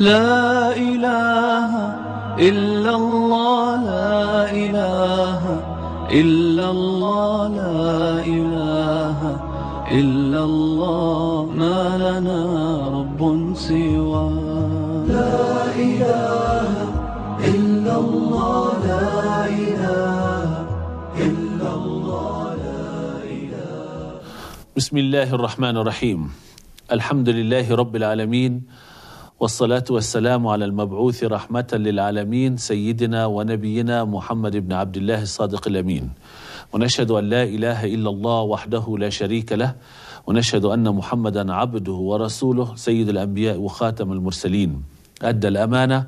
لا إله إلا الله لا إله إلا الله لا إله إلا الله ما لنا رب سوى لا إله إلا الله لا إله إلا الله لا إله بسم الله الرحمن الرحيم الحمد لله رب العالمين والصلاة والسلام على المبعوث رحمة للعالمين سيدنا ونبينا محمد بن عبد الله الصادق الأمين ونشهد أن لا إله إلا الله وحده لا شريك له ونشهد أن محمدا عبده ورسوله سيد الأنبياء وخاتم المرسلين أدى الأمانة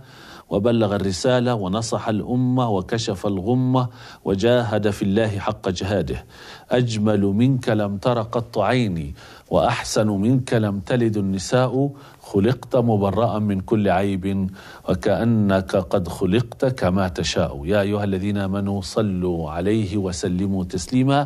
وبلغ الرسالة ونصح الأمة وكشف الغمة وجاهد في الله حق جهاده أجمل منك لم تر قط عيني وأحسن منك لم تلد النساء خلقت مبرأ من كل عيب وكأنك قد خلقت كما تشاء يا أيها الذين آمنوا صلوا عليه وسلموا تسليما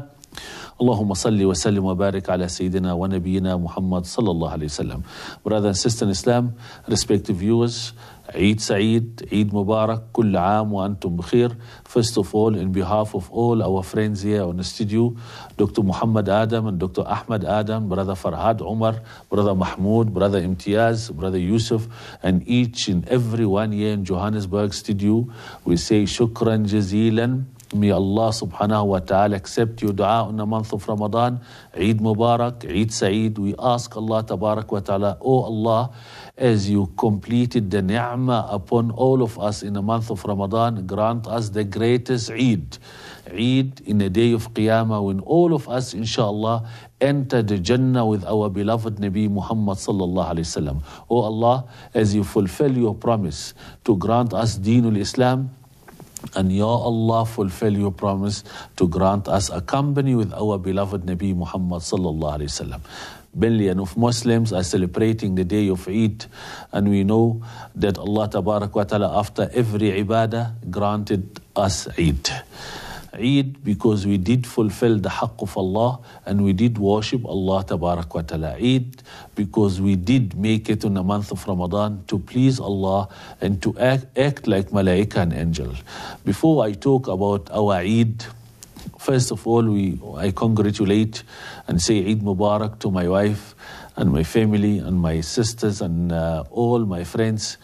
اللهم صل وسلم وبارك على سيدنا ونبينا محمد صلى الله عليه وسلم Brothers and sisters in Islam, respective viewers, عيد سعيد عيد مبارك كل عام وأنتم بخير First of all in behalf of all our friends here on the studio Dr. Muhammad Adam and Dr. Ahmed Adam Brother Farhad Umar Brother Mahmoud Brother Imtiaz Brother Yusuf and each and every one here in Johannesburg studio we say شكرا جزيلا May Allah subhanahu wa ta'ala accept your dua in the month of Ramadan. Eid Mubarak, Eid Saeed. We ask Allah tabarak wa ta'ala, O oh Allah, as you completed the ni'mah upon all of us in the month of Ramadan, grant us the greatest Eid. Eid in the day of Qiyamah when all of us, inshallah, enter the Jannah with our beloved Nabi Muhammad sallallahu alayhi wasallam. O Allah, as you fulfill your promise to grant us Deenul Islam, and Ya Allah, fulfill your promise to grant us a company with our beloved Nabi Muhammad sallallahu alayhi wasallam. Billion of Muslims are celebrating the day of Eid, and we know that Allah Ta'ala, after every ibadah, granted us Eid. Eid because we did fulfill the haqq of Allah and we did worship Allah tabarak wa ta'ala. Eid because we did make it in the month of Ramadan to please Allah and to act, act like malaika and angel. Before I talk about our Eid, first of all, we, I congratulate and say Eid Mubarak to my wife and my family and my sisters and uh, all my friends.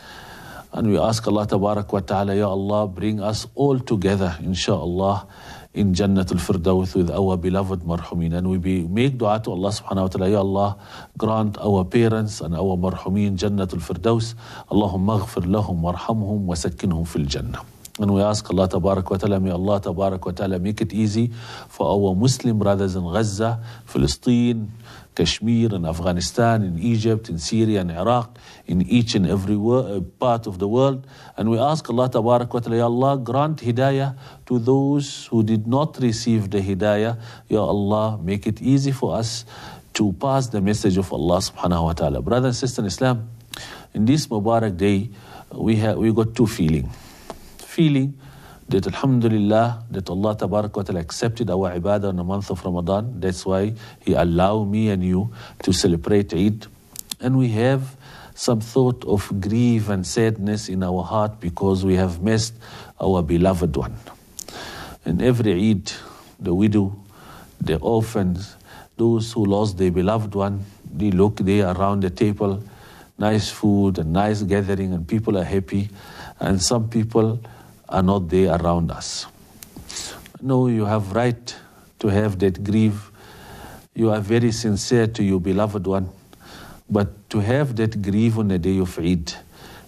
And we ask Allah Tabarak wa Ta'ala, Ya Allah, bring us all together, inshaAllah, in Jannatul Firdaus with our beloved marhumin. And we be, make dua to Allah subhanahu wa ta'ala, Ya Allah, grant our parents and our marhumin Jannatul Firdaus. Allahumma ghafir lahum warhamhum wa sakinhum fil Jannah. And we ask Allah Tabarak wa Ta'ala, may Allah Tabarak wa Ta'ala make it easy for our Muslim brothers in Gaza, Palestine, Kashmir, in Afghanistan, in Egypt, in Syria, in Iraq, in each and every uh, part of the world. And we ask Allah Tabarak wa Ta'ala, Ya Allah, grant hidayah to those who did not receive the hidayah. Ya Allah, make it easy for us to pass the message of Allah subhanahu wa ta'ala. Brother and sister in Islam, in this Mubarak day, we, have, we got two feeling. Feeling that Alhamdulillah, that Allah Ta'ala accepted our ibadah in the month of Ramadan. That's why He allowed me and you to celebrate Eid. And we have some thought of grief and sadness in our heart because we have missed our beloved one. In every Eid, the widow, the orphans, those who lost their beloved one, they look there around the table, nice food and nice gathering, and people are happy. And some people, are not there around us. No, you have right to have that grief. You are very sincere to your beloved one. But to have that grief on the day of Eid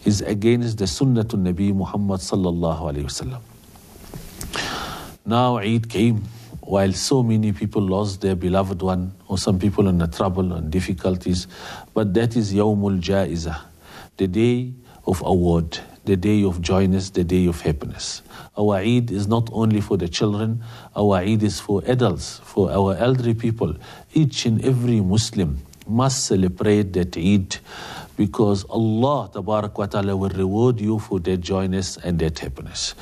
is against the Sunnah to Nabi Muhammad sallallahu alayhi wasallam. Now Eid came while so many people lost their beloved one, or some people in the trouble and difficulties, but that is Yawmul Ja'izah, the day of award, the day of joyness, the day of happiness. Our Eid is not only for the children, our Eid is for adults, for our elderly people. Each and every Muslim must celebrate that Eid because Allah Ta'ala will reward you for that joyness and that happiness.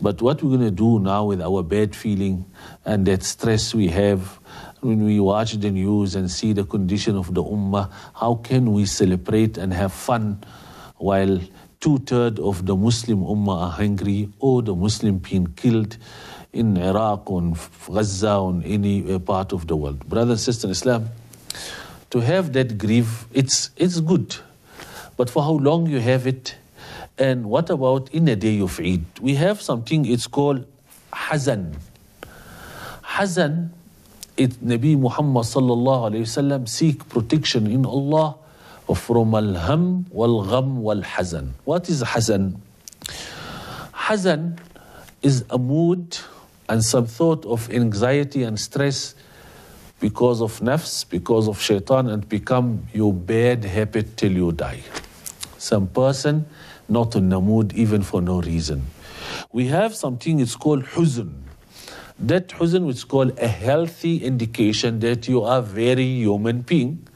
But what we're going to do now with our bad feeling and that stress we have when we watch the news and see the condition of the Ummah, how can we celebrate and have fun while two thirds of the Muslim Ummah are hungry, or oh, the Muslim being killed in Iraq, in Gaza, on any uh, part of the world. Brother and sister in Islam, to have that grief, it's, it's good. But for how long you have it, and what about in a day of Eid? We have something, it's called Hazan. Hazan, it, Nabi Muhammad sallallahu alayhi sallam, seek protection in Allah from alham ham wal-gham wal-hazan. What is hazan? Hazan is a mood and some thought of anxiety and stress because of nafs, because of shaitan, and become your bad habit till you die. Some person not in the mood even for no reason. We have something it's called huzn. That huzn which is called a healthy indication that you are very human being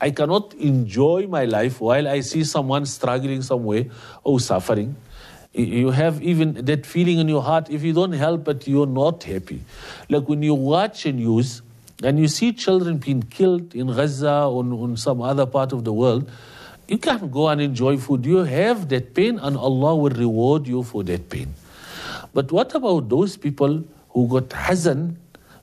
I cannot enjoy my life while I see someone struggling somewhere or oh, suffering. You have even that feeling in your heart. If you don't help it, you're not happy. Like when you watch the news and you see children being killed in Gaza or in some other part of the world, you can't go and enjoy food. You have that pain, and Allah will reward you for that pain. But what about those people who got hazan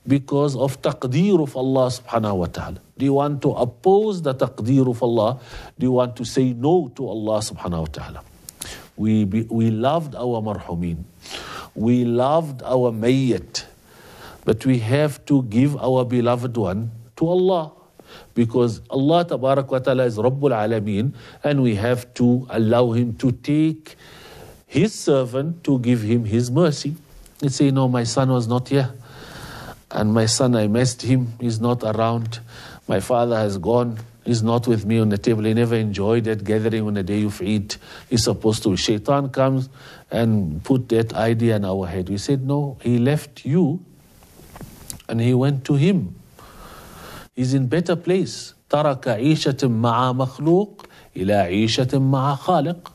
because of taqdeer of Allah subhanahu wa ta'ala. Do you want to oppose the taqdeer of Allah? Do you want to say no to Allah subhanahu wa ta'ala? We, be, we loved our marhumin. We loved our mayyit. But we have to give our beloved one to Allah. Because Allah wa ta'ala is Rabbul Alameen and we have to allow him to take his servant to give him his mercy. And say, no, my son was not here and my son, I missed him. He's not around. My father has gone. He's not with me on the table. He never enjoyed that gathering on the day of Eid. He's supposed to. Shaitan comes and put that idea in our head. We said, no, he left you and he went to him. He's in better place. Taraka عيشة مع مخلوق إلى عيشة مع خالق.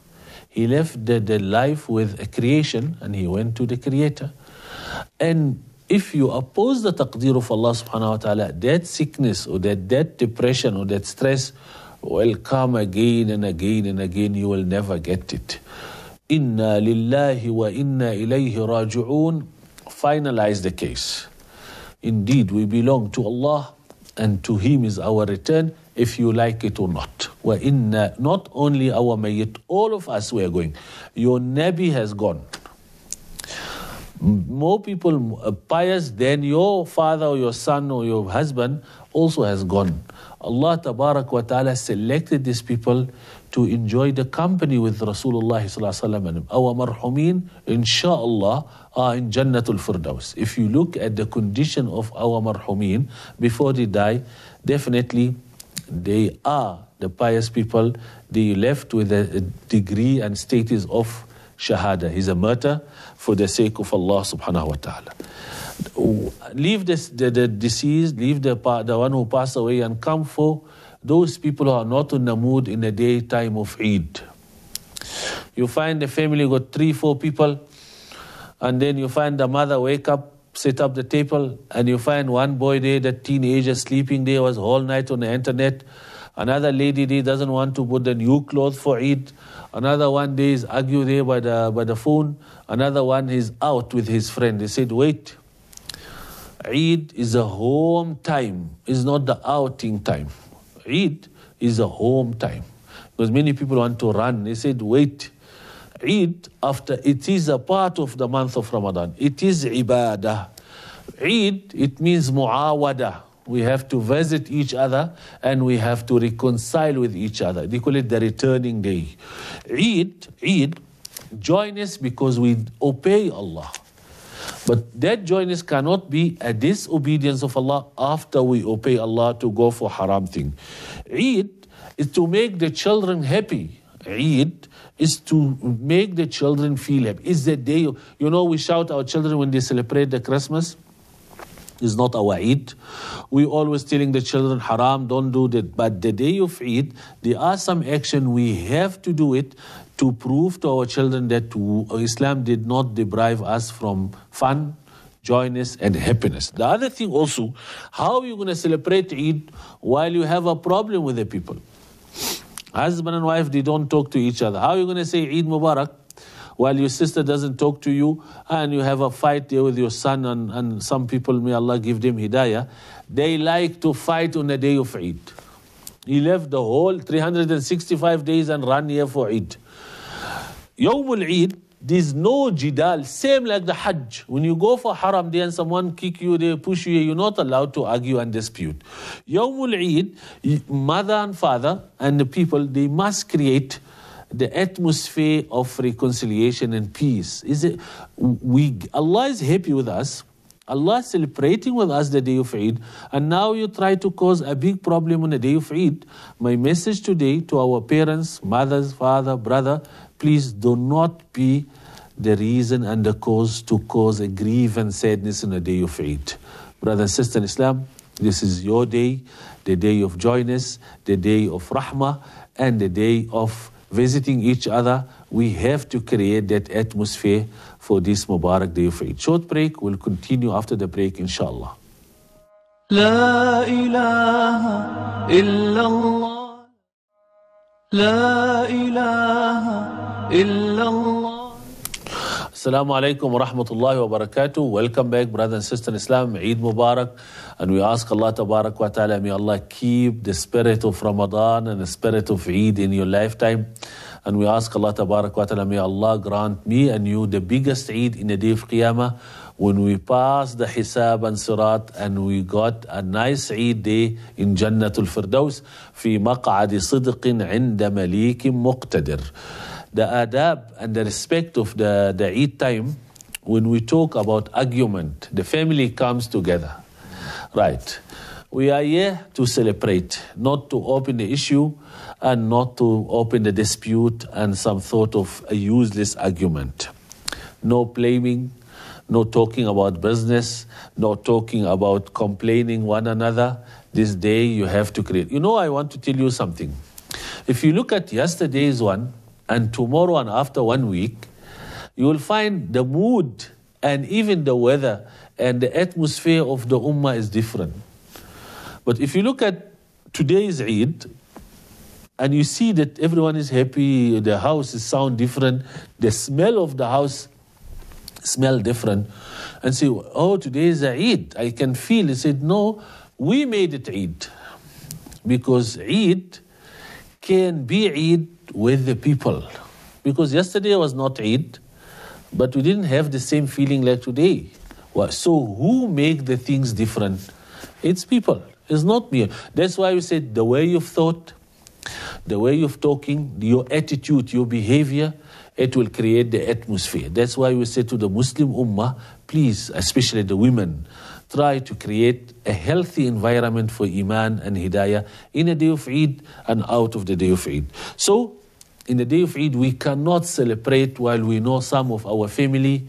He left the, the life with a creation and he went to the creator. And if you oppose the taqdeer of Allah subhanahu wa ta'ala, that sickness or that, that depression or that stress will come again and again and again. You will never get it. Inna lillahi wa inna ilayhi raji'un. Finalize the case. Indeed, we belong to Allah and to Him is our return, if you like it or not. Wa inna, not only our mayyit, all of us we are going. Your Nabi has gone more people uh, pious than your father or your son or your husband also has gone. Allah tabarak wa ta'ala selected these people to enjoy the company with Rasulullah and our marhumin, inshallah, are in Jannatul Firdaus. If you look at the condition of our marhumin before they die, definitely they are the pious people. They left with a degree and status of shahada. He's a martyr for the sake of Allah subhanahu wa ta'ala. Leave this, the, the deceased, leave the, the one who passed away and come for those people who are not in the mood in the daytime of Eid. You find the family got three, four people, and then you find the mother wake up, set up the table, and you find one boy there, that teenager sleeping there, was all night on the internet. Another lady day doesn't want to put the new clothes for Eid. Another one day is argue there by the, by the phone. Another one is out with his friend. He said, wait, Eid is a home time. It's not the outing time. Eid is a home time. Because many people want to run. They said, wait, Eid, after it is a part of the month of Ramadan, it is ibadah. Eid, it means muawadah. We have to visit each other and we have to reconcile with each other. They call it the returning day. Eid, Eid, join us because we obey Allah. But that us cannot be a disobedience of Allah after we obey Allah to go for haram thing. Eid is to make the children happy. Eid is to make the children feel happy. It's the day, you know, we shout our children when they celebrate the Christmas is not our Eid. We always telling the children haram, don't do that. But the day of Eid, there are some action we have to do it to prove to our children that Islam did not deprive us from fun, joyness, and happiness. The other thing also, how are you going to celebrate Eid while you have a problem with the people? Husband and wife, they don't talk to each other. How are you going to say Eid Mubarak while your sister doesn't talk to you and you have a fight there with your son and, and some people, may Allah give them hidayah, they like to fight on the day of Eid. He left the whole 365 days and ran here for Eid. Yawmul Eid, there's no jidal, same like the Hajj. When you go for haram there and someone kick you, they push you, you're not allowed to argue and dispute. Yawmul Eid, mother and father and the people, they must create the atmosphere of reconciliation and peace. Is it, we, Allah is happy with us. Allah is celebrating with us the day of Eid, and now you try to cause a big problem on the day of Eid. My message today to our parents, mothers, father, brother, please do not be the reason and the cause to cause a grief and sadness on the day of Eid. Brother and sister in Islam, this is your day, the day of joyness, the day of rahmah, and the day of visiting each other. We have to create that atmosphere for this Mubarak Day of Eid. Short break, we'll continue after the break, inshallah. لا إله إلا الله لا إله إلا الله Assalamu alaikum wa rahmatullahi wa barakatuh. Welcome back, brothers and sisters in Islam. Eid Mubarak. And we ask Allah Tabarak wa ta'ala, may Allah keep the spirit of Ramadan and the spirit of Eid in your lifetime. And we ask Allah Tabarak wa ta'ala, may Allah grant me and you the biggest Eid in the day of Qiyamah when we pass the Hisab and Surat and we got a nice Eid day in Jannatul Firdaus. في مقعد صدق عند مليك مقتدر the adab and the respect of the, the Eid time when we talk about argument. The family comes together. Right. We are here to celebrate, not to open the issue and not to open the dispute and some sort of a useless argument. No blaming, no talking about business, no talking about complaining one another. This day you have to create. You know, I want to tell you something. If you look at yesterday's one, and tomorrow and after one week, you will find the mood and even the weather and the atmosphere of the Ummah is different. But if you look at today's Eid, and you see that everyone is happy, the house is sound different, the smell of the house smell different, and say, oh, today is Eid, I can feel. He said, no, we made it Eid. Because Eid can be Eid with the people. Because yesterday was not Eid, but we didn't have the same feeling like today. So who make the things different? It's people. It's not me. That's why we said the way you've thought, the way you've talking, your attitude, your behavior, it will create the atmosphere. That's why we say to the Muslim Ummah, please, especially the women, try to create a healthy environment for Iman and Hidayah in the day of Eid and out of the day of Eid. So, in the day of Eid, we cannot celebrate while we know some of our family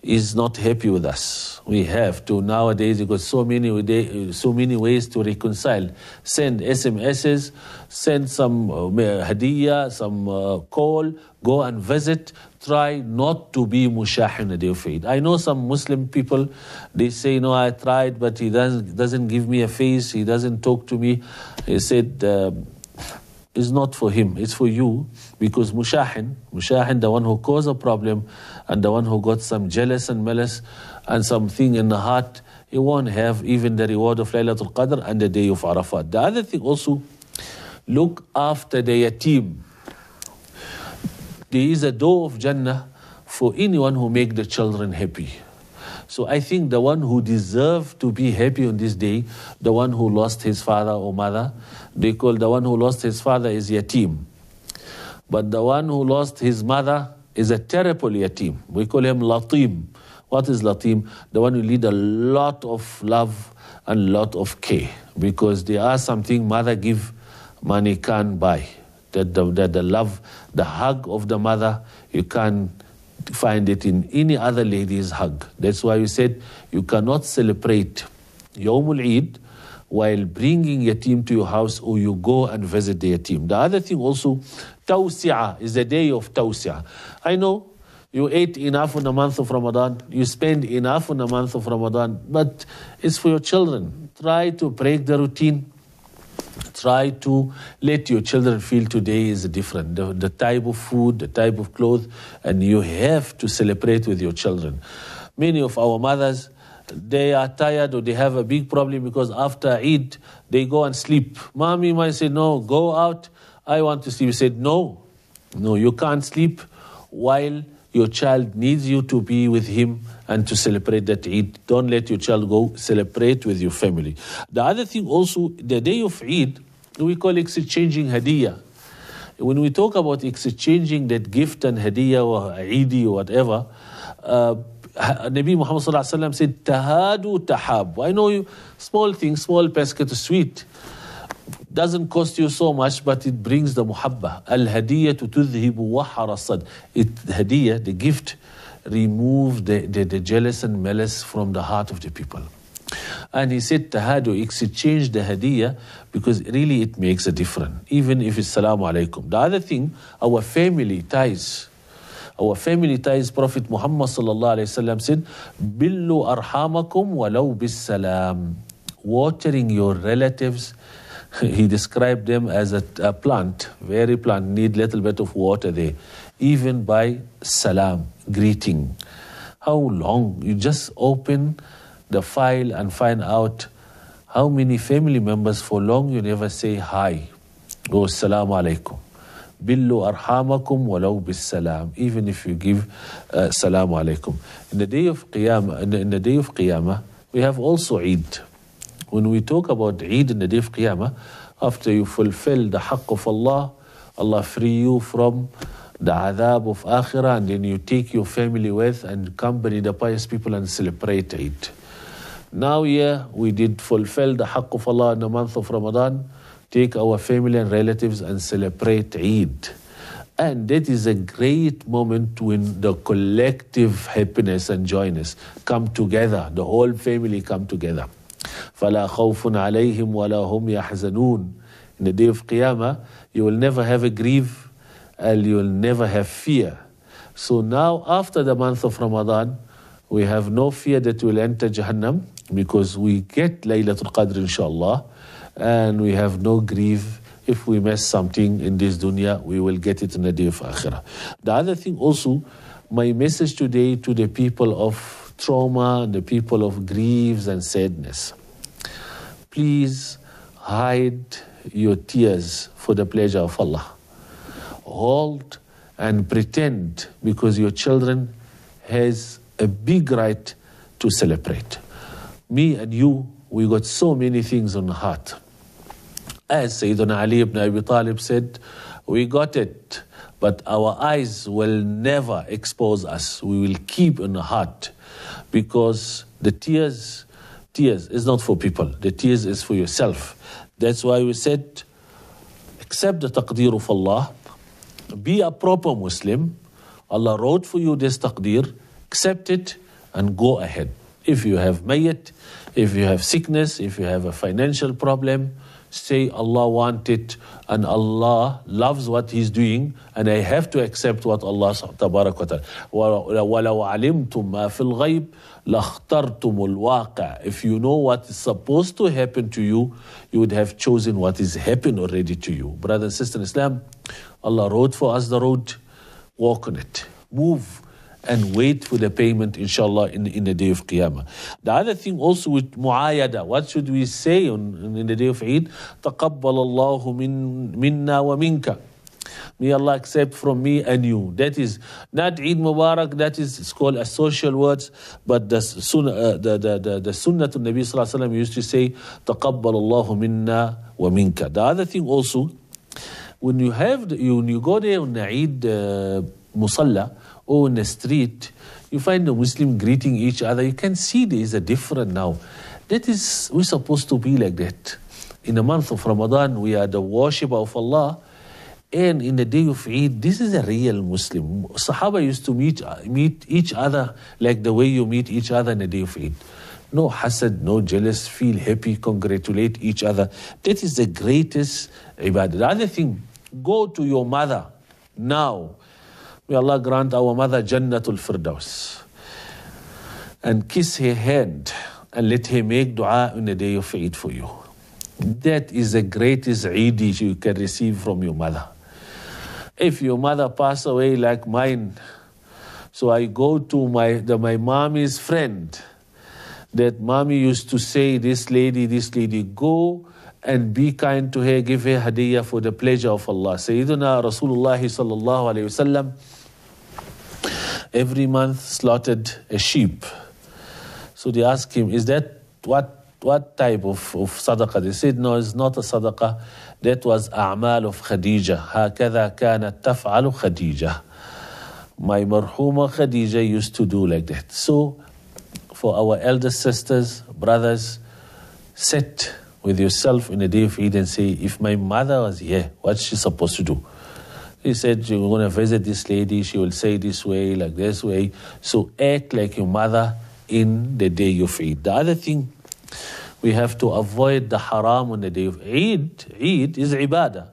is not happy with us. We have to nowadays because so many so many ways to reconcile. Send SMSs, send some uh, hadiyah, some uh, call, go and visit, try not to be mushahin adil I know some Muslim people, they say, no, I tried, but he doesn't, doesn't give me a face, he doesn't talk to me. He said, um, it's not for him, it's for you, because mushahin, mushahin, the one who caused a problem and the one who got some jealous and malice and something in the heart, he won't have even the reward of Laylatul Qadr and the day of Arafat. The other thing also, look after the yatim there is a door of Jannah for anyone who make the children happy. So I think the one who deserve to be happy on this day, the one who lost his father or mother, they call the one who lost his father is yatim. But the one who lost his mother is a terrible yatim. We call him latim. What is latim? The one who lead a lot of love and lot of care because there are something mother give money can't buy that the, that the love, the hug of the mother, you can't find it in any other lady's hug. That's why we said you cannot celebrate Yawmul Eid while bringing team to your house or you go and visit their team. The other thing also, tawsi'ah is the day of tawsi'ah. I know you ate enough in the month of Ramadan, you spend enough in the month of Ramadan, but it's for your children. Try to break the routine try to let your children feel today is different. The, the, type of food, the type of clothes, and you have to celebrate with your children. Many of our mothers, they are tired or they have a big problem because after eat, they go and sleep. Mommy might say, No, go out. I want to sleep. You said, No, no, you can't sleep while your child needs you to be with him and to celebrate that Eid. Don't let your child go, celebrate with your family. The other thing also, the day of Eid, we call exchanging hadiyah. When we talk about exchanging that gift and hadiyah or Eid or whatever, uh, Nabi Muhammad sallallahu said, Tahadu tahab. I know you, small thing, small basket of sweet doesn't cost you so much, but it brings the muhabba. Al hadiyah to tudhibu wahara sad. It hadiyah, the gift, remove the, the, the jealous and malice from the heart of the people. And he said, Tahadu, exchange the hadiyah because really it makes a difference, even if it's salamu alaykum. The other thing, our family ties. Our family ties, Prophet Muhammad said, Billu arhamakum walau bis salam. Watering your relatives. he described them as a, a plant, very plant, need little bit of water there, even by salam greeting. How long? You just open the file and find out how many family members for long you never say hi or oh, salam alaikum. Billu arhamakum walau salam. even if you give uh, salam alaikum. In the day of Qiyamah, in the, in the day of Qiyamah, we have also Eid. When we talk about Eid in the day of Qiyamah, after you fulfill the haqq of Allah, Allah free you from the adab of akhirah, and then you take your family with and accompany the pious people and celebrate it. Now, yeah, we did fulfill the haqq of Allah in the month of Ramadan, take our family and relatives and celebrate Eid. And that is a great moment when the collective happiness and joyness come together, the whole family come together. فَلَا خَوْفٌ عَلَيْهِمْ وَلَا هُمْ يَحْزَنُونَ In the day of Qiyamah, you will never have a grief and you'll never have fear. So now, after the month of Ramadan, we have no fear that we'll enter Jahannam because we get Laylatul Qadr, inshallah, and we have no grief. If we miss something in this dunya, we will get it in the day of Akhirah. The other thing also, my message today to the people of trauma, the people of griefs and sadness. Please hide your tears for the pleasure of Allah halt and pretend because your children has a big right to celebrate. Me and you, we got so many things on the heart. As Sayyidina Ali ibn Abi Talib said, we got it, but our eyes will never expose us. We will keep in the heart because the tears, tears is not for people. The tears is for yourself. That's why we said, accept the taqdeer of Allah be a proper Muslim. Allah wrote for you this taqdeer, accept it and go ahead. If you have mayat, if you have sickness, if you have a financial problem, say Allah wanted and Allah loves what He's doing and I have to accept what Allah لاخترتم الواقع if you know what is supposed to happen to you you would have chosen what is happened already to you brother and sister in Islam Allah wrote for us the road walk on it move and wait for the payment, inshallah, in, in the day of Qiyamah. The other thing also with muayada, what should we say on, in the day of Eid? تَقَبَّلَ اللَّهُ min, minna wa minka. May Allah accept from me and you. That is not Eid Mubarak, that is it's called a social words, but the sunnah, uh, the, the, the, the sunnah to Nabi Sallallahu used to say, تَقَبَّلَ اللَّهُ minna wa minka. The other thing also, when you have, the, when you go there on the Eid uh, Musalla, or on the street, you find a Muslim greeting each other. You can see there is a difference now. That is, we're supposed to be like that. In the month of Ramadan, we are the worshipper of Allah. And in the day of Eid, this is a real Muslim. Sahaba used to meet, uh, meet each other like the way you meet each other in the day of Eid. No hasad, no jealous, feel happy, congratulate each other. That is the greatest ibadah. The other thing, go to your mother now May Allah grant our mother Jannatul Firdaus. And kiss her hand and let her make dua in the day of Eid for you. That is the greatest Eid you can receive from your mother. If your mother passed away like mine, so I go to my, the, my mommy's friend. That mommy used to say, This lady, this lady, go and be kind to her, give her hadiyah for the pleasure of Allah. Sayyidina Rasulullah sallallahu alayhi sallam, every month slaughtered a sheep. So they asked him, Is that what, what type of, of sadaqah? They said, No, it's not a sadaqah. That was a'mal of Khadija. هكذا كانت تفعل خديجة. My marhuma Khadija used to do like that. So for our elder sisters, brothers, sit with yourself in the day of Eid and say, if my mother was here, what's she supposed to do? He said, You're going to visit this lady. She will say this way, like this way. So act like your mother in the day of Eid. The other thing, we have to avoid the haram on the day of Eid. Eid is ibadah.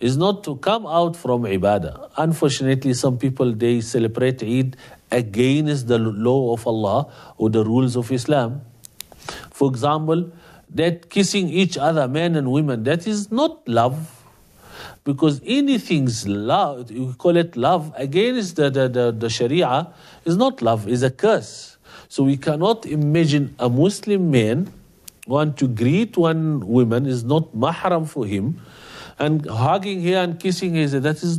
Is not to come out from ibadah. Unfortunately, some people they celebrate Eid against the law of Allah or the rules of Islam. For example, that kissing each other, men and women, that is not love. Because anything's love, you call it love, against the, the, the, the Sharia, is not love, is a curse. So we cannot imagine a Muslim man want to greet one woman is not mahram for him and hugging her and kissing her that is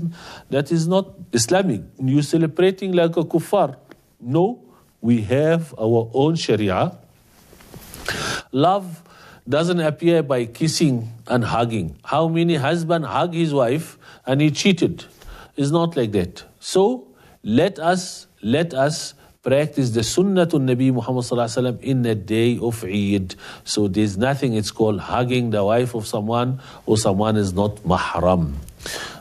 that is not islamic you celebrating like a kuffar no we have our own sharia love doesn't appear by kissing and hugging. How many husband hug his wife and he cheated? It's not like that. So let us let us practice the sunnah to Nabi Muhammad in the day of Eid. So there's nothing it's called hugging the wife of someone or someone is not mahram.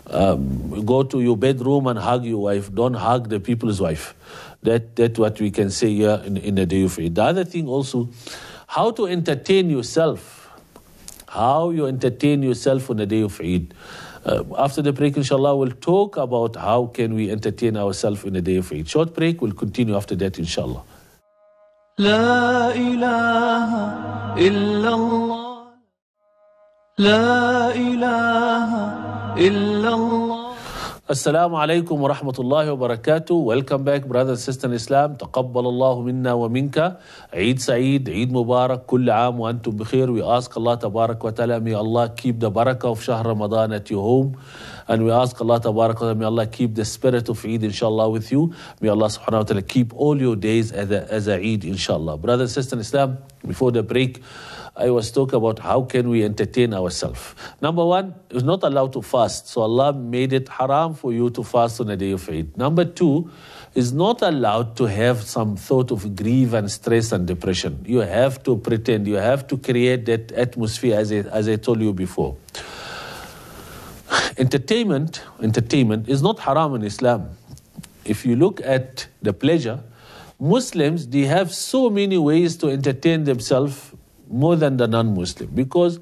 Um, go to your bedroom and hug your wife. Don't hug the people's wife. That that's what we can say here in, in the day of Eid. The other thing also how to entertain yourself. How you entertain yourself on the day of Eid. Uh, after the break, inshallah, we'll talk about how can we entertain ourselves in the day of Eid. Short break, we'll continue after that, inshallah. لا إله إلا الله لا إله إلا الله السلام عليكم ورحمة الله وبركاته ويلكم باك برادر سيستر الإسلام تقبل الله منا ومنك عيد سعيد عيد مبارك كل عام وأنتم بخير we ask Allah تبارك وتعالى مي الله keep the بركة في شهر رمضان at your home and we ask الله تبارك وتعالى مي الله keep the spirit of عيد إن شاء الله with you مي الله سبحانه وتعالى keep all your days as a, as a Eid inshallah brothers and sisters in Islam before the break I was talking about how can we entertain ourselves. Number one, it was not allowed to fast. So Allah made it haram for you to fast on the day of Eid. Number two, is not allowed to have some sort of grief and stress and depression. You have to pretend, you have to create that atmosphere as I, as I told you before. Entertainment, entertainment is not haram in Islam. If you look at the pleasure, Muslims they have so many ways to entertain themselves more than the non Muslim because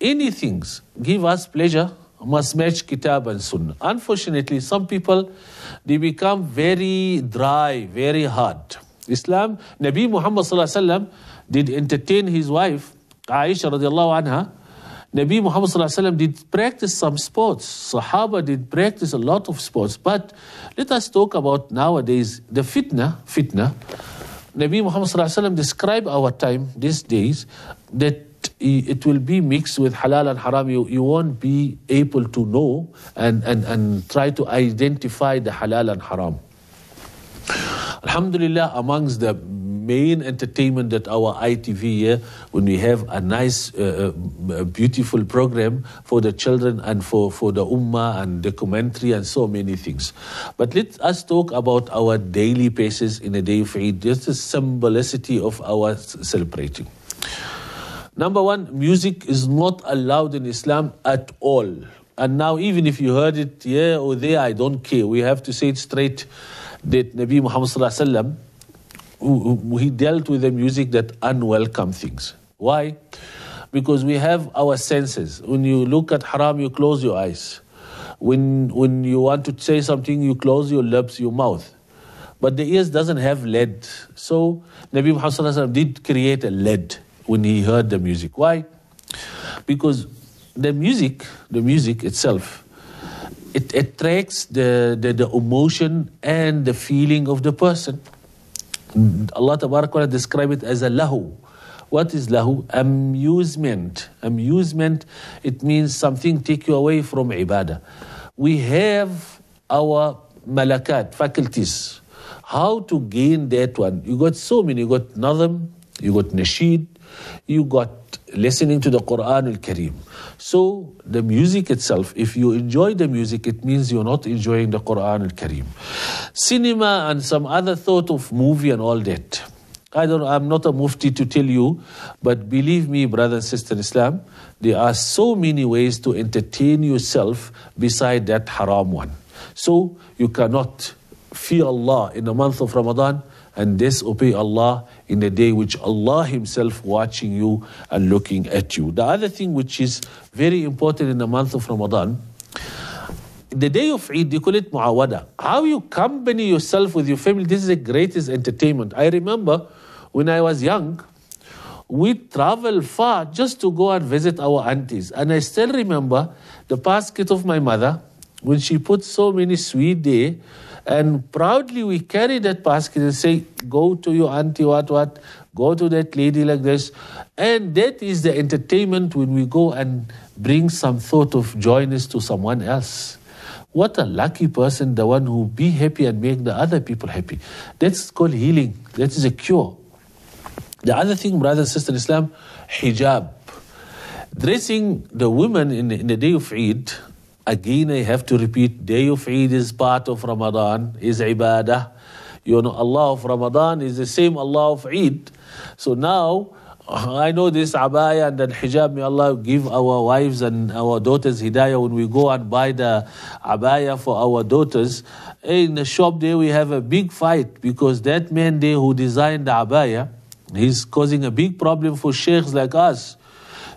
any things give us pleasure must match Kitab and Sunnah. Unfortunately, some people they become very dry, very hard. Islam, Nabi Muhammad wasallam, did entertain his wife Aisha radiallahu anha. Nabi Muhammad wasallam did practice some sports. Sahaba did practice a lot of sports. But let us talk about nowadays the fitna, fitna Nabi Muhammad ﷺ described our time these days that it will be mixed with halal and haram. You, you won't be able to know and, and, and try to identify the halal and haram. Alhamdulillah, amongst the main entertainment that our ITV here, when we have a nice, uh, uh beautiful program for the children and for, for the ummah and documentary and so many things. But let us talk about our daily basis in the day of Eid, just the symbolicity of our celebrating. Number one, music is not allowed in Islam at all. And now, even if you heard it here or there, I don't care. We have to say it straight that Nabi Muhammad he dealt with the music that unwelcome things. Why? Because we have our senses. When you look at haram, you close your eyes. When, when you want to say something, you close your lips, your mouth. But the ears doesn't have lead. So Nabi Muhammad did create a lead when he heard the music. Why? Because the music, the music itself, it attracts the, the, the emotion and the feeling of the person. Allah Ta'ala describe it as a lahu. What is lahu? Amusement. Amusement, it means something take you away from ibadah. We have our malakat, faculties. How to gain that one? You got so many. You got nazam, you got nasheed, you got listening to the Quran al Kareem. So, the music itself, if you enjoy the music, it means you're not enjoying the Quran al Kareem. Cinema and some other thought of movie and all that. I don't, I'm not a mufti to tell you, but believe me, brother and sister in Islam, there are so many ways to entertain yourself beside that haram one. So, you cannot fear Allah in the month of Ramadan and disobey Allah in a day which Allah Himself watching you and looking at you. The other thing which is very important in the month of Ramadan, the day of Eid, you call it muawada. How you company yourself with your family, this is the greatest entertainment. I remember when I was young, we travel far just to go and visit our aunties. And I still remember the basket of my mother when she put so many sweet there, and proudly we carry that basket and say, Go to your auntie, what, what, go to that lady like this. And that is the entertainment when we go and bring some thought of joyness to someone else. What a lucky person, the one who be happy and make the other people happy. That's called healing. That is a cure. The other thing, brother and sister Islam, hijab. Dressing the women in the, in the day of Eid, Again, I have to repeat, day of Eid is part of Ramadan, is ibadah. You know, Allah of Ramadan is the same Allah of Eid. So now, I know this abaya and the hijab. May Allah give our wives and our daughters hidayah when we go and buy the abaya for our daughters. In the shop there, we have a big fight because that man there who designed the abaya, he's causing a big problem for sheikhs like us.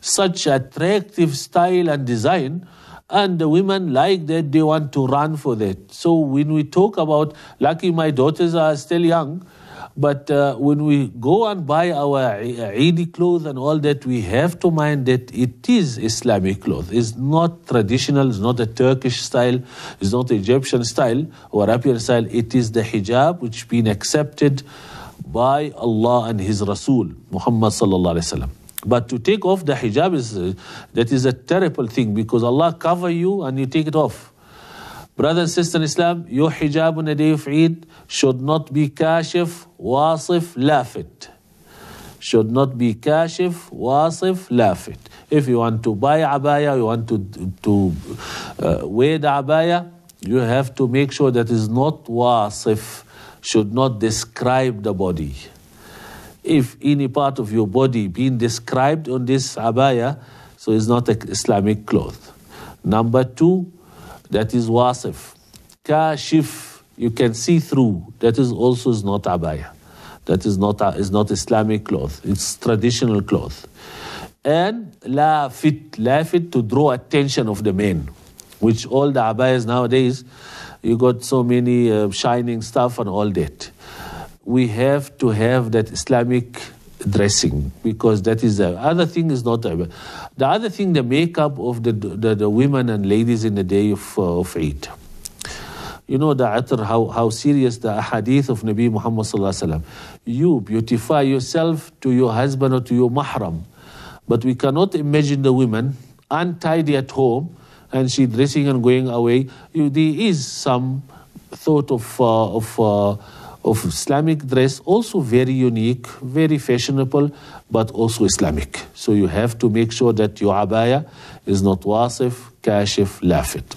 Such attractive style and design and the women like that, they want to run for that. So when we talk about, lucky my daughters are still young, but uh, when we go and buy our Eid clothes and all that, we have to mind that it is Islamic cloth. It's not traditional, it's not a Turkish style, it's not Egyptian style or Arabian style. It is the hijab which has been accepted by Allah and His Rasul, Muhammad sallallahu alayhi wa sallam. But to take off the hijab is uh, that is a terrible thing because Allah cover you and you take it off. Brother and sister in Islam, your hijab on the day of Eid should not be kashif, wasif, lafit. Should not be kashif, wasif, lafit. If you want to buy abaya, you want to, to uh, wear the abaya, you have to make sure that is not wasif, should not describe the body if any part of your body being described on this abaya, so it's not an Islamic cloth. Number two, that is wasif. Kashif, you can see through. That is also is not abaya. That is not, is not Islamic cloth. It's traditional cloth. And lafit, lafit to draw attention of the men, which all the abayas nowadays, you got so many uh, shining stuff and all that we have to have that Islamic dressing because that is the other thing is not the other thing the makeup of the, the, the women and ladies in the day of, uh, of Eid you know the atr how, how serious the hadith of Nabi Muhammad sallallahu you beautify yourself to your husband or to your mahram but we cannot imagine the women untidy at home and she dressing and going away there is some thought of uh, of uh, of Islamic dress, also very unique, very fashionable, but also Islamic. So you have to make sure that your abaya is not wasif, kashif, lafit.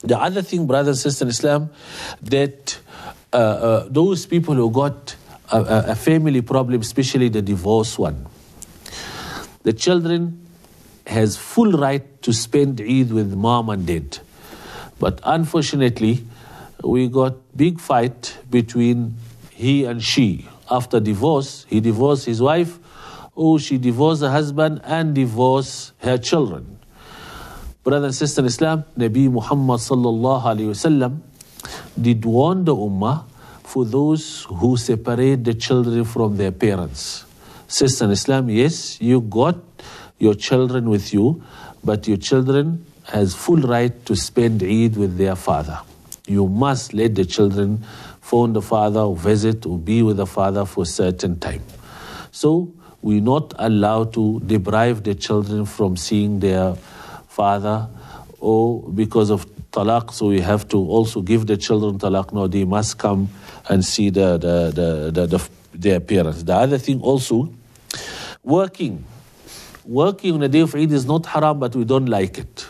The other thing, brothers and sisters in Islam, that uh, uh, those people who got a, a family problem, especially the divorce one, the children has full right to spend Eid with mom and dad. But unfortunately, we got big fight between he and she. After divorce, he divorced his wife, oh she divorced her husband and divorced her children. Brother and sister in Islam, Nabi Muhammad sallallahu alaihi wasallam did warn the ummah for those who separate the children from their parents. Sister in Islam, yes, you got your children with you, but your children has full right to spend Eid with their father you must let the children phone the father or visit or be with the father for a certain time. So we're not allowed to deprive the children from seeing their father or because of talaq, so we have to also give the children talaq. No, they must come and see the, the, the, the, their parents. The other thing also, working. Working on the day of Eid is not haram, but we don't like it.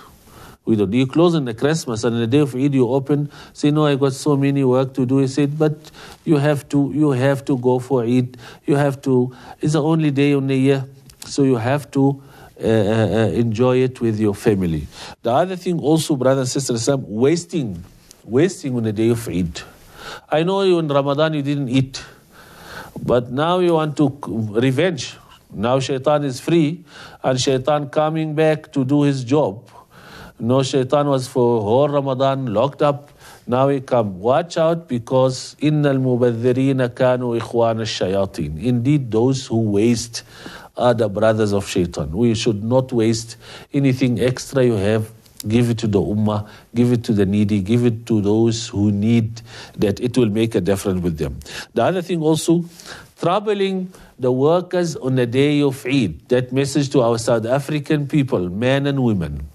We don't. You close in the Christmas and the day of Eid you open, say, No, I got so many work to do. He said, But you have to you have to go for Eid. You have to it's the only day in the year. So you have to uh, uh, uh enjoy it with your family. The other thing also, brother and sister, I'm wasting, wasting on the day of Eid. I know you in Ramadan you didn't eat, but now you want to revenge. Now shaitan is free and shaitan coming back to do his job no, shaitan was for whole Ramadan locked up. Now he come. Watch out because إِنَّ الْمُبَذِّرِينَ كَانُوا إِخْوَانَ الشَّيَاطِينِ Indeed, those who waste are the brothers of shaitan. We should not waste anything extra you have. Give it to the ummah, give it to the needy, give it to those who need that. It will make a difference with them. The other thing also, troubling the workers on the day of Eid. That message to our South African people, men and women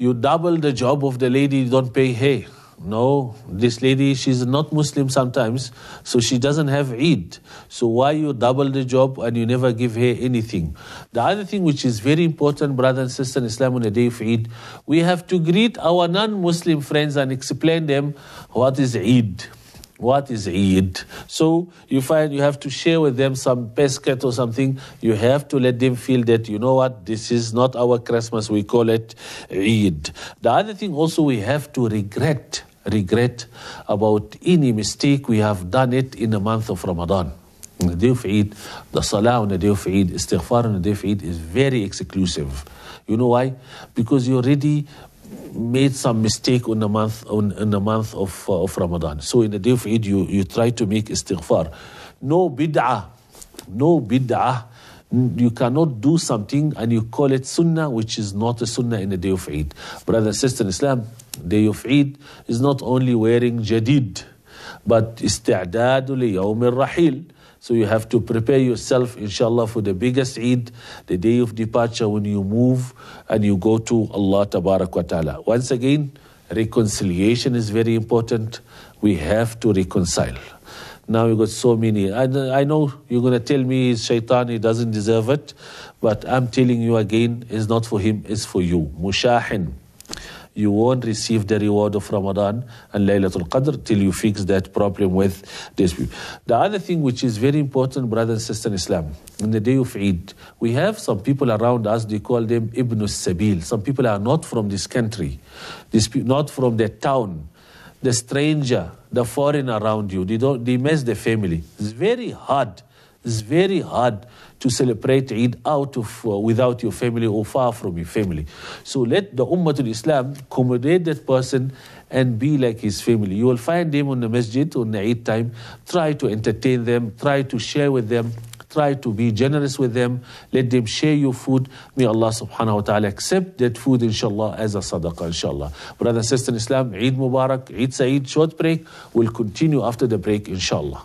you double the job of the lady, You don't pay her. No, this lady, she's not Muslim sometimes, so she doesn't have Eid. So why you double the job and you never give her anything? The other thing which is very important, brother and sister in Islam, on the day of Eid, we have to greet our non-Muslim friends and explain them what is Eid what is Eid. So you find you have to share with them some pesket or something. You have to let them feel that, you know what, this is not our Christmas, we call it Eid. The other thing also we have to regret, regret about any mistake we have done it in the month of Ramadan. The day of Eid, the Salah on the day of Eid, Istighfar on the day of Eid is very exclusive. You know why? Because you already made some mistake on the month on, the month of, uh, of Ramadan. So in the day of Eid, you, you try to make istighfar. No bid'ah, no bid'ah. You cannot do something and you call it sunnah, which is not a sunnah in the day of Eid. Brother and sister in Islam, day of Eid is not only wearing jadid, but استعداد ليوم rahil. So you have to prepare yourself, inshallah, for the biggest Eid, the day of departure when you move and you go to Allah Tabarak wa Ta'ala. Once again, reconciliation is very important. We have to reconcile. Now you got so many. I, I know you're going to tell me he's shaitan, he doesn't deserve it. But I'm telling you again, it's not for him, it's for you. Mushahin you won't receive the reward of Ramadan and Laylatul Qadr till you fix that problem with this. The other thing which is very important, brothers and sisters in Islam, in the day of Eid, we have some people around us, they call them Ibn Sabil. Some people are not from this country, not from their town the stranger, the foreign around you. They, don't, they mess the family. It's very hard. It's very hard to celebrate Eid out of, uh, without your family or far from your family. So let the ummah of Islam accommodate that person and be like his family. You will find him on the masjid on the Eid time. Try to entertain them, try to share with them, try to be generous with them. Let them share your food. May Allah subhanahu wa ta'ala accept that food, inshallah, as a sadaqah, inshallah. Brother and sister in Islam, Eid Mubarak, Eid Saeed, short break. We'll continue after the break, inshallah.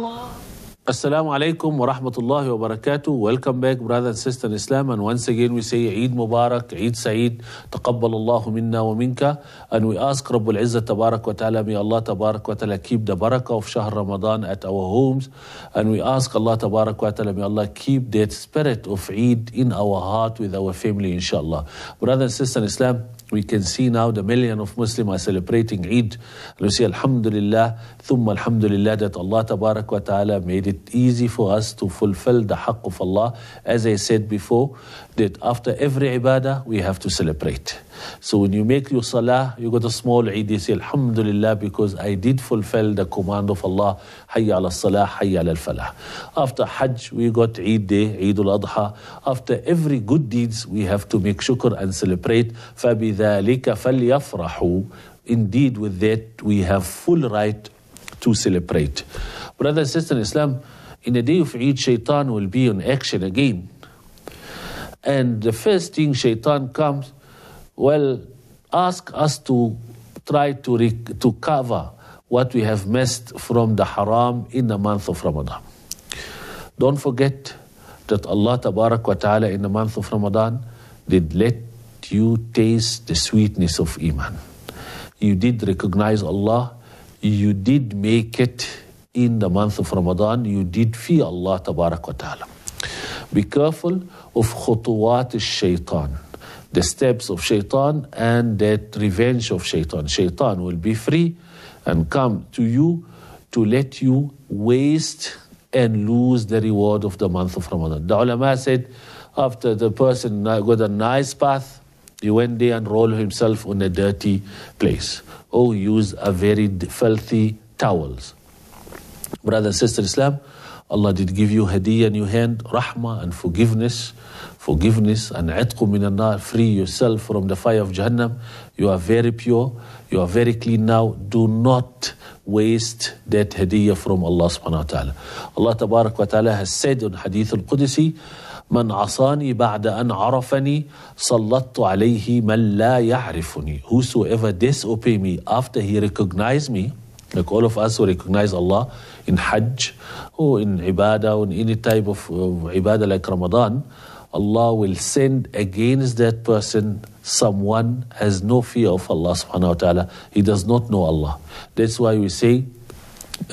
Assalamu alaikum wa rahmatullahi wa barakatuh. Welcome back, brothers and sisters in Islam. And once again, we say Eid Mubarak, Eid Saeed, Taqabbal Allahu minna wa minka. And we ask Rabbul Izzah Tabarak wa Ta'ala, may Allah Tabarak wa Ta'ala keep the barakah of Shahr Ramadan at our homes. And we ask Allah Tabarak wa Ta'ala, may Allah keep that spirit of Eid in our heart with our family, inshallah. Brothers and sisters in Islam, We can see now the million of Muslims are celebrating Eid. And we say, Alhamdulillah, thumma Alhamdulillah, that Allah Tabarak wa Ta'ala made it easy for us to fulfill the haqq of Allah. As I said before, that after every ibadah, we have to celebrate. So when you make your salah, you got a small Eid, you say, Alhamdulillah, because I did fulfill the command of Allah, Hayya ala salah, Hayya ala falah. After Hajj, we got Eid day, Eid al Adha. After every good deeds, we have to make shukr and celebrate. فَبِذَٰلِكَ فَلْيَفْرَحُوا Indeed, with that, we have full right to celebrate. Brother and sister in Islam, in the day of Eid, shaitan will be in action again. And the first thing shaitan comes, well, ask us to try to, rec- to cover what we have missed from the haram in the month of Ramadan. Don't forget that Allah wa Ta'ala in the month of Ramadan did let you taste the sweetness of Iman. You did recognize Allah, you did make it in the month of Ramadan, you did fear Allah wa Ta'ala. Be careful of khutuwat al-shaytan the steps of shaitan and that revenge of shaitan. Shaitan will be free and come to you to let you waste and lose the reward of the month of Ramadan. The ulama said, after the person got a nice bath, he went there and rolled himself on a dirty place or oh, use a very filthy towels. Brother and sister Islam, Allah did give you hadiyah in your hand, rahmah and forgiveness, forgiveness and atqu minannar, free yourself from the fire of Jahannam. You are very pure, you are very clean now. Do not waste that hadiyah from Allah subhanahu wa ta'ala. Allah tabarak wa ta'ala has said in Hadith al-Qudsi, من عصاني بعد أن عرفني صلّتُ عليه من لا يعرفني Whosoever disobey me after he recognized me like all of us who recognize Allah in Hajj or in Ibadah or in any type of Ibadah like Ramadan, Allah will send against that person someone has no fear of Allah subhanahu wa ta'ala. He does not know Allah. That's why we say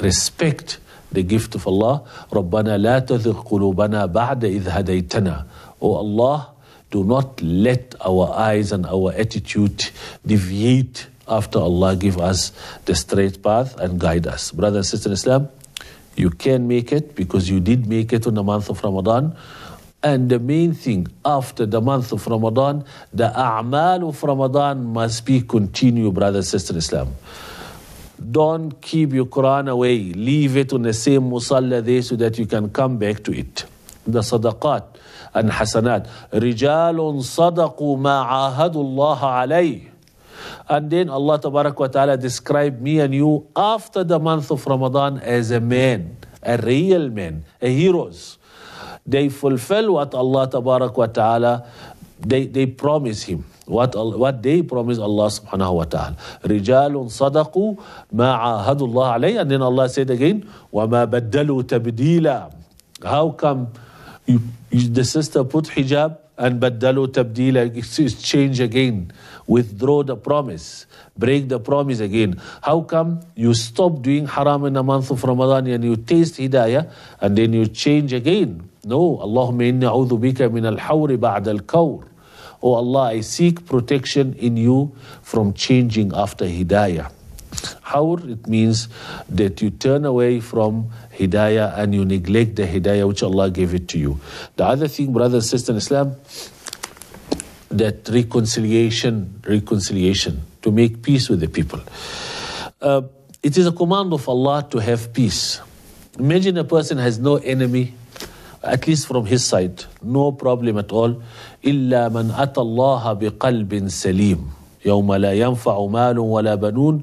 respect the gift of Allah. رَبَّنَا لَا تَذِغْ قُلُوبَنَا بَعْدَ إِذْ هَدَيْتَنَا O Allah, do not let our eyes and our attitude deviate after Allah give us the straight path and guide us. Brother and sister Islam, you can make it because you did make it in the month of Ramadan. And the main thing after the month of Ramadan, the a'mal of Ramadan must be continued, brother and sister Islam. Don't keep your Quran away. Leave it on the same musalla there so that you can come back to it. The sadaqat and hasanat. رجال صدقوا ما عاهدوا الله عليه and then Allah Ta'ala described me and you after the month of Ramadan as a man, a real man, a heroes. They fulfill what Allah Ta'ala they, they promise him what, what they promise Allah subhanahu wa ta'ala. رِجَالٌ صَدَقُوا مَا عَاهَدُوا اللَّهَ عَلَيْهِ And then Allah said again, وَمَا بَدَّلُوا تَبْدِيلًا How come you, you, the sister put hijab and بَدَّلُوا تَبْدِيلًا, it's change again withdraw the promise, break the promise again. How come you stop doing haram in the month of Ramadan and you taste hidayah and then you change again? No, Allahumma inni a'udhu bika min al-hawri ba'da al-kawr. Oh Allah, I seek protection in you from changing after hidayah. Hawr, it means that you turn away from Hidayah and you neglect the Hidayah which Allah gave it to you. The other thing, brothers and sisters in Islam, that reconciliation, reconciliation, to make peace with the people. Uh, it is a command of Allah to have peace. Imagine a person has no enemy, at least from his side, no problem at all. إلا من أتى الله بقلب سليم يوم لا ينفع مال ولا بنون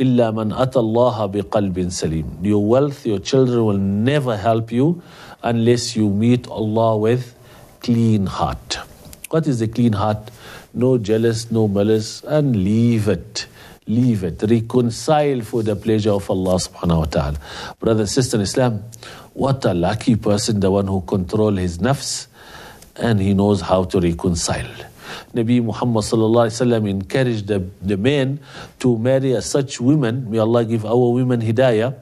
إلا من أتى الله بقلب سليم Your wealth, your children will never help you unless you meet Allah with clean heart. What is a clean heart? No jealous, no malice, and leave it. Leave it. Reconcile for the pleasure of Allah subhanahu wa ta'ala. Brother and sister Islam, what a lucky person, the one who controls his nafs and he knows how to reconcile. Nabi Muhammad sallallahu alaihi wasallam encouraged the, the men to marry such women. May Allah give our women hidayah.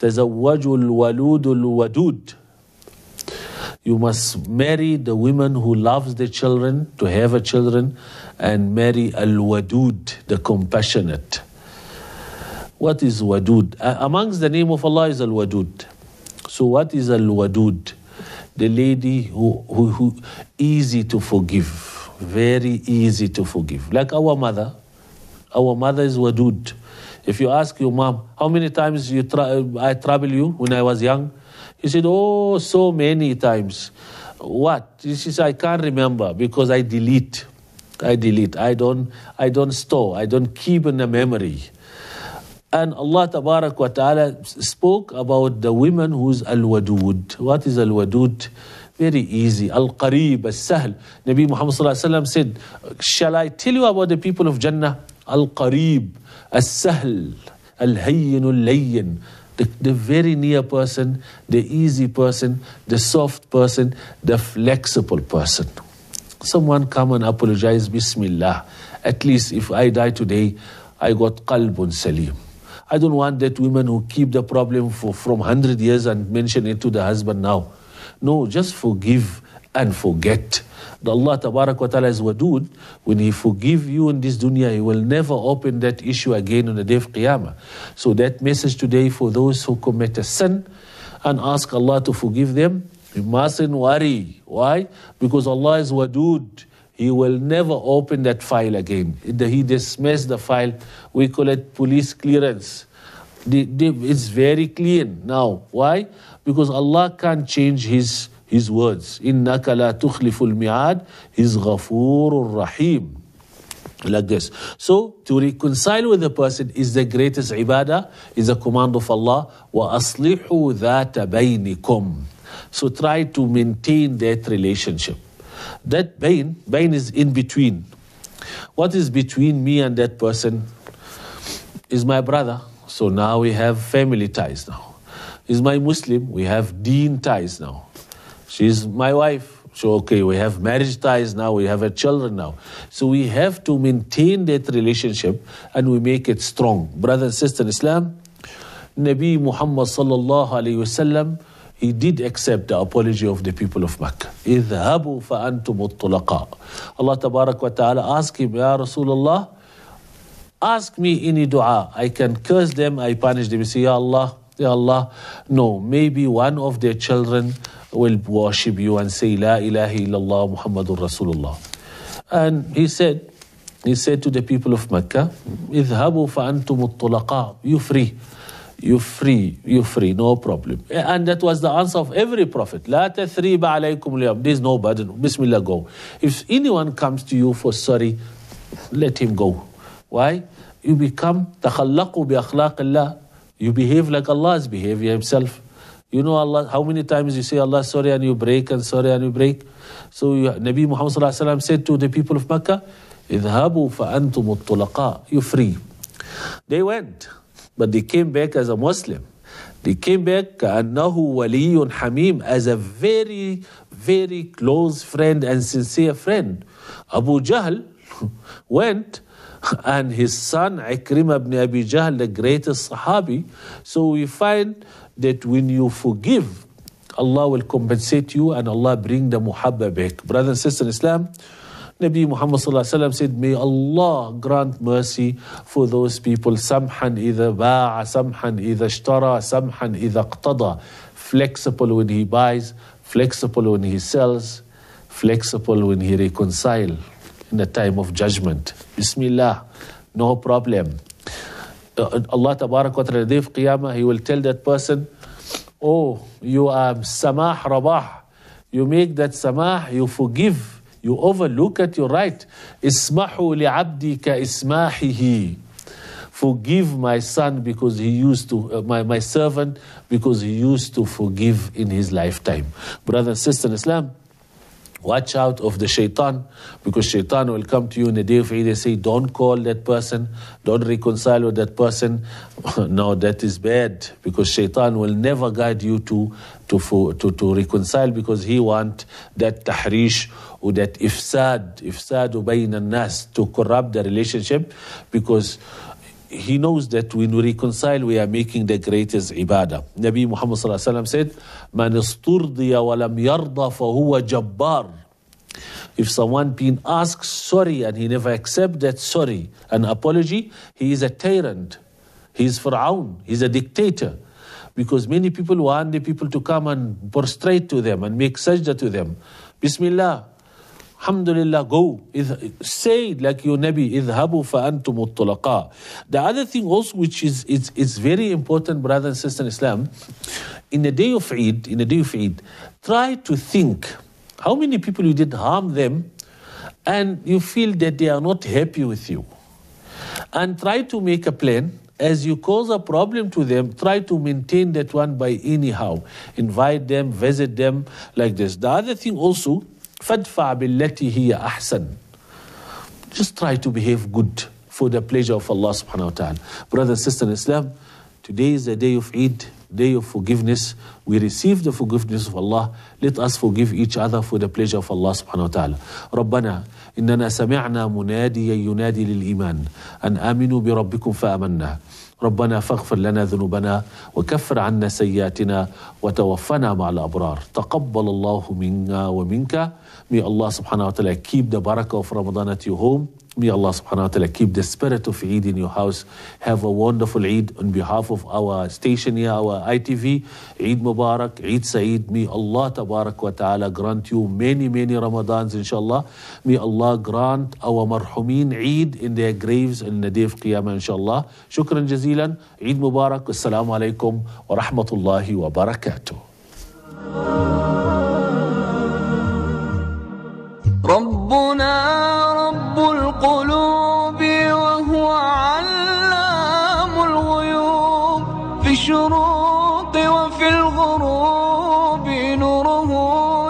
تزوجوا الولود الودود you must marry the woman who loves the children to have a children and marry al-wadud the compassionate what is wadud uh, amongst the name of allah is al-wadud so what is al-wadud the lady who, who, who easy to forgive very easy to forgive like our mother our mother is wadud if you ask your mom how many times you tra- i trouble you when i was young he said, Oh, so many times. What? He says, I can't remember because I delete. I delete. I don't, I don't store. I don't keep in the memory. And Allah wa Ta'ala spoke about the women who's Al-Wadud. What is Al-Wadud? Very easy. Al-Qarib, Al-Sahl. Nabi Muhammad Sallallahu said, Shall I tell you about the people of Jannah? Al-Qarib, Al-Sahl, Al-Hayyin, Al-Layyin the, the very near person, the easy person, the soft person, the flexible person. Someone come and apologize, Bismillah. At least if I die today, I got qalbun salim. I don't want that women who keep the problem for, from 100 years and mention it to the husband now. No, just forgive and forget. Allah Ta'ala is Wadud. When He forgive you in this dunya, He will never open that issue again on the day of Qiyamah. So that message today for those who commit a sin and ask Allah to forgive them, you mustn't worry. Why? Because Allah is Wadud. He will never open that file again. He dismissed the file. We call it police clearance. It's very clean now. Why? Because Allah can't change His his words. إِنَّكَ la تُخْلِفُ mi'ad is غَفُورٌ rahim like this. So to reconcile with the person is the greatest ibadah, is a command of Allah. وَأَصْلِحُوا ذَاتَ بَيْنِكُمْ So try to maintain that relationship. That bain, bain is in between. What is between me and that person is my brother. So now we have family ties now. Is my Muslim, we have deen ties now. She's my wife. So, okay, we have marriage ties now, we have children now. So, we have to maintain that relationship and we make it strong. Brother and sister in Islam, Nabi Muhammad sallallahu alayhi wasallam, he did accept the apology of the people of Mecca. اذهبوا فأنتم الطلقاء. Allah wa ta'ala asked him, Ya Rasulullah, ask me any dua. I can curse them, I punish them. You say, Ya Allah, Ya Allah, no, maybe one of their children will worship you and say, La ilaha illallah Muhammadur Rasulullah. And he said, he said to the people of Mecca, اذهبوا فأنتم الطلقاء. You free. You free. You free. No problem. And that was the answer of every prophet. لا تثريب عليكم اليوم. There's no burden. Bismillah, go. If anyone comes to you for sorry, let him go. Why? You become تخلقوا بأخلاق الله. You behave like Allah's behavior himself. You know Allah, how many times you say Allah sorry and you break and sorry and you break. So you, Nabi Muhammad said to the people of Mecca, اذهبوا فأنتم الطلقاء You're free. They went, but they came back as a Muslim. They came back كأنه ولي حميم as a very, very close friend and sincere friend. Abu Jahl went and his son Ikrimah ibn Abi Jahl, the greatest Sahabi. So we find that when you forgive, Allah will compensate you and Allah bring the muhabba back. Brothers and sisters in Islam, Nabi Muhammad ﷺ said, May Allah grant mercy for those people. Samhan either ba'a, samhan either ishtara, samhan either qtada. Flexible when he buys, flexible when he sells, flexible when he reconciles in the time of judgment. Bismillah, no problem. Uh, Allah Tabarak wa Ta'ala, the day of Qiyamah, He will tell that person, Oh, you are Samah Rabah. You make that Samah, you forgive, you overlook at your right. Ismahu li abdika ismahihi. Forgive my son because he used to, uh, my, my servant, because he used to forgive in his lifetime. Brother and sister in Islam, Watch out of the shaitan, because shaitan will come to you in the day of Eid and say, Don't call that person, don't reconcile with that person. no, that is bad, because shaitan will never guide you to, to, to, to reconcile because he wants that tahrish or that ifsad, ifsad bayn nas, to corrupt the relationship because he knows that when we reconcile, we are making the greatest ibadah. Nabi Muhammad said, Man isturdiya wa lam yarda fahuwa jabbar. If someone been asked sorry and he never accept that sorry, an apology, he is a tyrant. He is Fir'aun. He is a dictator. Because many people want the people to come and prostrate to them and make sajda to them. Bismillah, Alhamdulillah, go. Say like your Nabi, idhabu fa'antum tulaqa. The other thing also which is is is very important, brothers and sisters in Islam, in the day of Eid, in the day of Eid, try to think how many people you did harm them and you feel that they are not happy with you. And try to make a plan as you cause a problem to them, try to maintain that one by anyhow. Invite them, visit them like this. The other thing also, فادفع بالتي هي أحسن just try to behave good for the pleasure of Allah subhanahu wa ta'ala brothers and sisters in Islam today is the day of Eid day of forgiveness we receive the forgiveness of Allah let us forgive each other for the pleasure of Allah subhanahu wa ta'ala ربنا إننا سمعنا مناديا ينادي للإيمان أن آمنوا بربكم فآمنا ربنا فاغفر لنا ذنوبنا وكفر عنا سيئاتنا وتوفنا مع الابرار تقبل الله منا ومنك May Allah subhanahu wa ta'ala keep the barakah of Ramadan at your home. May Allah subhanahu wa ta'ala keep the spirit of Eid in your house. Have a wonderful Eid on behalf of our station here, our ITV. Eid Mubarak, Eid Saeed. May Allah tabarak wa ta'ala grant you many, many Ramadans, inshallah. May Allah grant our marhumin Eid in their graves in the day of Qiyamah, inshallah. Shukran jazilan. Eid Mubarak. Assalamu alaikum wa rahmatullahi wa barakatuh. ربنا رب القلوب وهو علام الغيوب في الشروق وفي الغروب نوره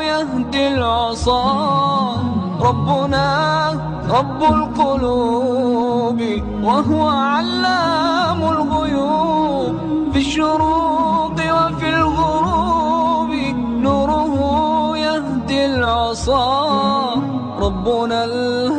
يهدي العصا ربنا رب القلوب وهو علام الغيوب في الشروق وفي الغروب نوره يهدي العصا ربنا الحق